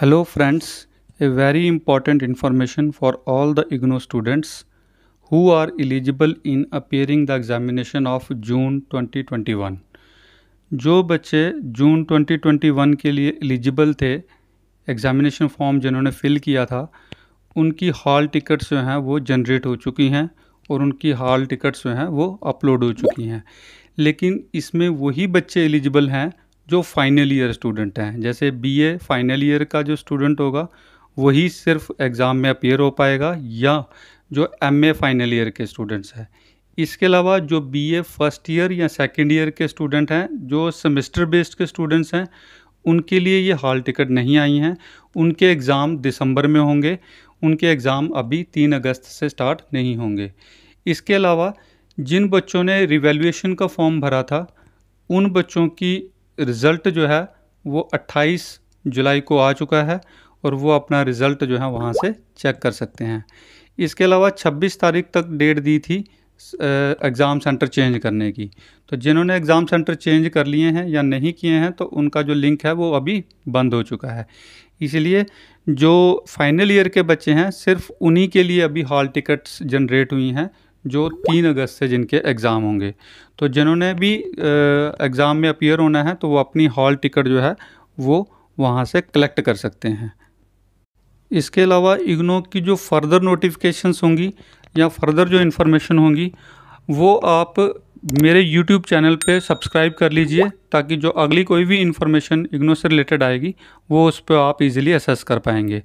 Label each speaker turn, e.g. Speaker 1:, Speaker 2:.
Speaker 1: hello friends a very important information for all the IGNOU students who are eligible in appearing the examination of June 2021 जो बच्चे जून 2021 के लिए eligible थे examination form जिन्होंने fill किया था उनकी हॉल टिकट्स जो हैं वो जनरेट हो चुकी हैं और उनकी हॉल टिकट्स जो हैं वो अपलोड हो चुकी हैं लेकिन इसमें वही बच्चे एलिजिबल हैं जो फ़ाइनल ईयर स्टूडेंट हैं जैसे बीए फाइनल ईयर का जो स्टूडेंट होगा वही सिर्फ एग्ज़ाम में अपेयर हो पाएगा या जो एमए फाइनल ईयर के स्टूडेंट्स हैं इसके अलावा जो बीए फर्स्ट ईयर या सेकेंड ईयर के स्टूडेंट हैं जो सेमेस्टर बेस्ड के स्टूडेंट्स हैं उनके लिए ये हॉल टिकट नहीं आई हैं उनके एग्ज़ाम दिसंबर में होंगे उनके एग्ज़ाम अभी तीन अगस्त से स्टार्ट नहीं होंगे इसके अलावा जिन बच्चों ने रिवेल्यूशन का फॉर्म भरा था उन बच्चों की रिज़ल्ट जो है वो 28 जुलाई को आ चुका है और वो अपना रिज़ल्ट जो है वहाँ से चेक कर सकते हैं इसके अलावा 26 तारीख तक डेट दी थी एग्ज़ाम सेंटर चेंज करने की तो जिन्होंने एग्ज़ाम सेंटर चेंज कर लिए हैं या नहीं किए हैं तो उनका जो लिंक है वो अभी बंद हो चुका है इसलिए जो फाइनल ईयर के बच्चे हैं सिर्फ उन्हीं के लिए अभी हॉल टिकट्स जनरेट हुई हैं जो तीन अगस्त से जिनके एग्ज़ाम होंगे तो जिन्होंने भी एग्ज़ाम में अपीयर होना है तो वो अपनी हॉल टिकट जो है वो वहाँ से कलेक्ट कर सकते हैं इसके अलावा इग्नो की जो फर्दर नोटिफिकेशंस होंगी या फर्दर जो इन्फॉर्मेशन होंगी वो आप मेरे YouTube चैनल पे सब्सक्राइब कर लीजिए ताकि जो अगली कोई भी इन्फॉर्मेशन इग्नो से रिलेटेड आएगी वो उस पर आप इजीली असेस कर पाएंगे